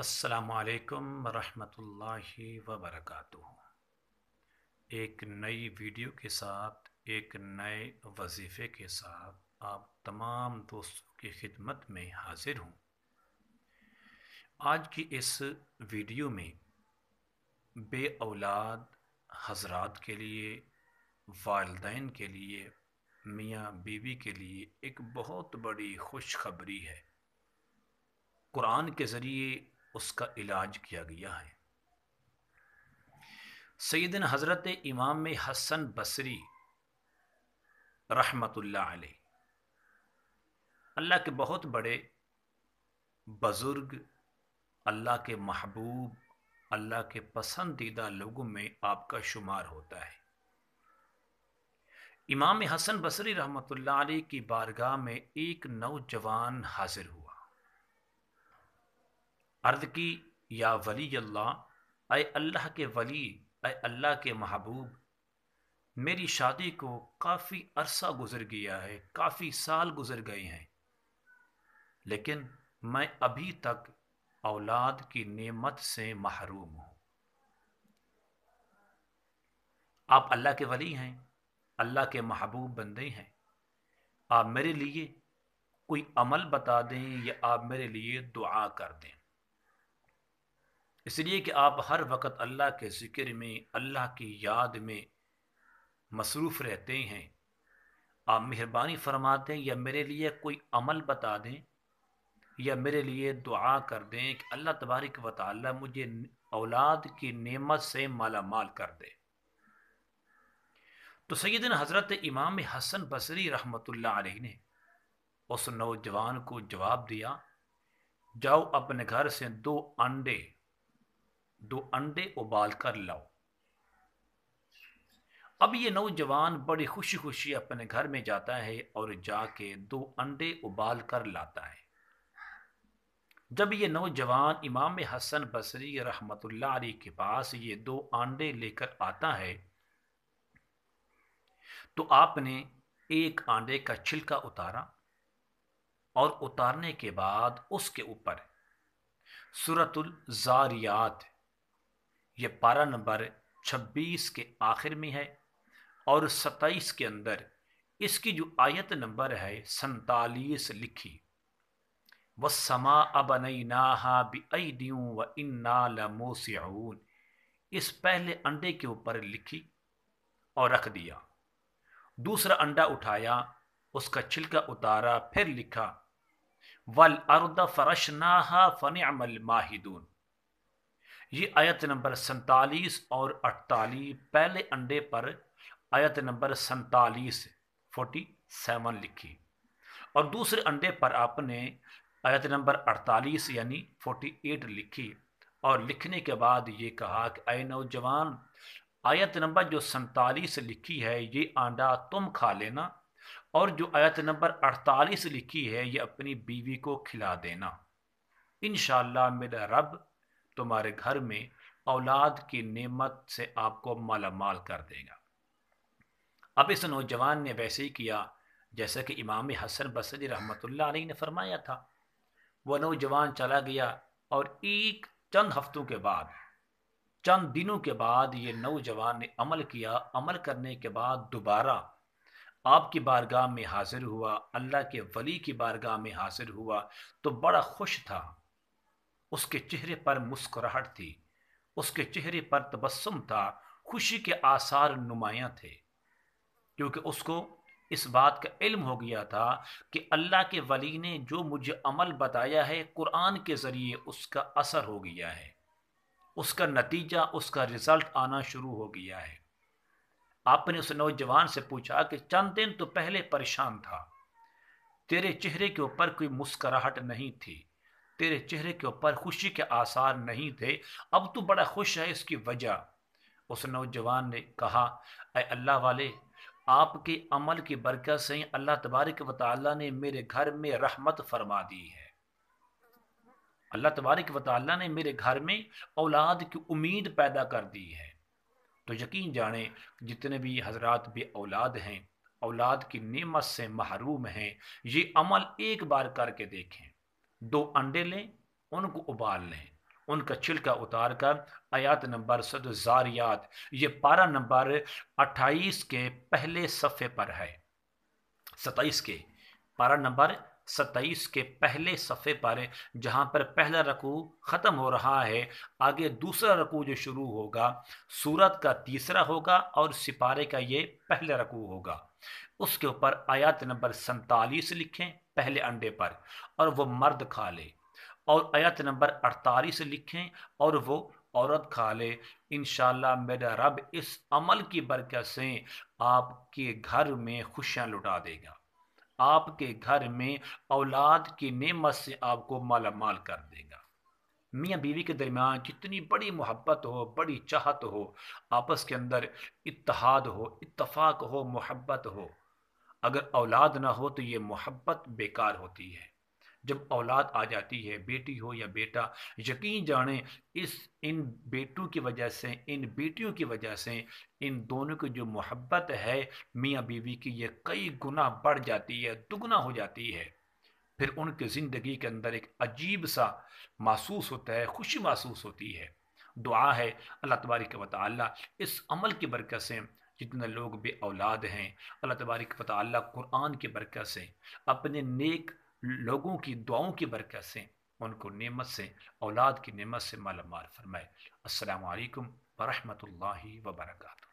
السلام علیکم ورحمۃ اللہ وبرکاتہ ایک نئی ویڈیو کے ساتھ ایک نئے وظیفے کے ساتھ آپ تمام دوستوں کی خدمت میں حاضر ہوں آج کی اس ویڈیو میں بے اولاد حضرات کے لیے والدین کے لیے میاں بیوی کے لیے ایک بہت بڑی خوشخبری ہے قرآن کے ذریعے اس کا علاج کیا گیا ہے سیدن حضرت امام حسن بصری رحمت اللہ علیہ اللہ کے بہت بڑے بزرگ اللہ کے محبوب اللہ کے پسندیدہ لوگوں میں آپ کا شمار ہوتا ہے امام حسن بصری رحمت اللہ علیہ کی بارگاہ میں ایک نوجوان حاضر ہوا عرض کی یا ولی اللہ اے اللہ کے ولی اے اللہ کے محبوب میری شادی کو کافی عرصہ گزر گیا ہے کافی سال گزر گئے ہیں لیکن میں ابھی تک اولاد کی نعمت سے محروم ہوں آپ اللہ کے ولی ہیں اللہ کے محبوب بندے ہیں آپ میرے لیے کوئی عمل بتا دیں یا آپ میرے لیے دعا کر دیں اس لیے کہ آپ ہر وقت اللہ کے ذکر میں اللہ کی یاد میں مصروف رہتے ہیں آپ مہربانی فرماتے یا میرے لیے کوئی عمل بتا دیں یا میرے لیے دعا کر دیں کہ اللہ تبارک و تعالی مجھے اولاد کی نعمت سے مالا مال کر دے تو سیدن حضرت امام حسن بصری رحمۃ اللہ علیہ نے اس نوجوان کو جواب دیا جاؤ اپنے گھر سے دو انڈے دو انڈے ابال کر لاؤ اب یہ نوجوان بڑی خوشی خوشی اپنے گھر میں جاتا ہے اور جا کے دو انڈے ابال کر لاتا ہے جب یہ نوجوان امام حسن بصری رحمت اللہ علی کے پاس یہ دو انڈے لے کر آتا ہے تو آپ نے ایک آنڈے کا چھلکا اتارا اور اتارنے کے بعد اس کے اوپر سورت الزاریات یہ پارا نمبر چھبیس کے آخر میں ہے اور ستائیس کے اندر اس کی جو آیت نمبر ہے سنتالیس لکھی و سما ابنئی نا دوں و ان نا اس پہلے انڈے کے اوپر لکھی اور رکھ دیا دوسرا انڈا اٹھایا اس کا چھلکا اتارا پھر لکھا ول ارد فرش ناہا فن عمل ماہدون یہ آیت نمبر سنتالیس اور اڑتالیس پہلے انڈے پر آیت نمبر سنتالیس فورٹی سیون لکھی اور دوسرے انڈے پر آپ نے آیت نمبر اڑتالیس یعنی فورٹی ایٹ لکھی اور لکھنے کے بعد یہ کہا کہ اے نوجوان آیت نمبر جو سنتالیس لکھی ہے یہ آنڈا تم کھا لینا اور جو آیت نمبر اڑتالیس لکھی ہے یہ اپنی بیوی کو کھلا دینا انشاءاللہ میرا رب تمہارے گھر میں اولاد کی نعمت سے آپ کو مالا مال کر دے گا اب اس نوجوان نے ویسے ہی کیا جیسا کہ امام حسن بصری رحمۃ اللہ علیہ نے فرمایا تھا وہ نوجوان چلا گیا اور ایک چند ہفتوں کے بعد چند دنوں کے بعد یہ نوجوان نے عمل کیا عمل کرنے کے بعد دوبارہ آپ کی بارگاہ میں حاضر ہوا اللہ کے ولی کی بارگاہ میں حاضر ہوا تو بڑا خوش تھا اس کے چہرے پر مسکراہٹ تھی اس کے چہرے پر تبسم تھا خوشی کے آثار نمایاں تھے کیونکہ اس کو اس بات کا علم ہو گیا تھا کہ اللہ کے ولی نے جو مجھے عمل بتایا ہے قرآن کے ذریعے اس کا اثر ہو گیا ہے اس کا نتیجہ اس کا رزلٹ آنا شروع ہو گیا ہے آپ نے اس نوجوان سے پوچھا کہ چند دن تو پہلے پریشان تھا تیرے چہرے کے اوپر کوئی مسکراہٹ نہیں تھی تیرے چہرے کے اوپر خوشی کے آثار نہیں تھے اب تو بڑا خوش ہے اس کی وجہ اس نوجوان نے کہا اے اللہ والے آپ کے عمل کی برکت سے اللہ تبارک و تعالیٰ نے میرے گھر میں رحمت فرما دی ہے اللہ تبارک و تعالیٰ نے میرے گھر میں اولاد کی امید پیدا کر دی ہے تو یقین جانے جتنے بھی حضرات بے اولاد ہیں اولاد کی نعمت سے محروم ہیں یہ عمل ایک بار کر کے دیکھیں دو انڈے لیں ان کو ابال لیں ان کا چھلکا اتار کر آیات نمبر صد زاریات یہ پارا نمبر اٹھائیس کے پہلے صفحے پر ہے ستائیس کے پارا نمبر ستائیس کے پہلے صفحے پر جہاں پر پہلا رکوع ختم ہو رہا ہے آگے دوسرا رکوع جو شروع ہوگا سورت کا تیسرا ہوگا اور سپارے کا یہ پہلا رکوع ہوگا اس کے اوپر آیات نمبر سنتالیس لکھیں پہلے انڈے پر اور وہ مرد کھا لے اور آیت نمبر اڑتالیس لکھیں اور وہ عورت کھا لے انشاءاللہ میرا رب اس عمل کی برکت سے آپ کے گھر میں خوشیاں لٹا دے گا آپ کے گھر میں اولاد کی نعمت سے آپ کو مالا مال کر دے گا میاں بیوی کے درمیان کتنی بڑی محبت ہو بڑی چاہت ہو آپس کے اندر اتحاد ہو اتفاق ہو محبت ہو اگر اولاد نہ ہو تو یہ محبت بیکار ہوتی ہے جب اولاد آ جاتی ہے بیٹی ہو یا بیٹا یقین جانیں اس ان بیٹوں کی وجہ سے ان بیٹیوں کی وجہ سے ان دونوں کی جو محبت ہے میاں بیوی کی یہ کئی گنا بڑھ جاتی ہے دگنا ہو جاتی ہے پھر ان کے زندگی کے اندر ایک عجیب سا محسوس ہوتا ہے خوشی محسوس ہوتی ہے دعا ہے اللہ تبارک و تعالی اس عمل کی برکت سے جتنے لوگ بے اولاد ہیں اللہ تبارک و تعالی قرآن کی برکت سے اپنے نیک لوگوں کی دعاؤں کی برکت سے ان کو نعمت سے اولاد کی نعمت سے مالا مال فرمائے السلام علیکم ورحمۃ اللہ وبرکاتہ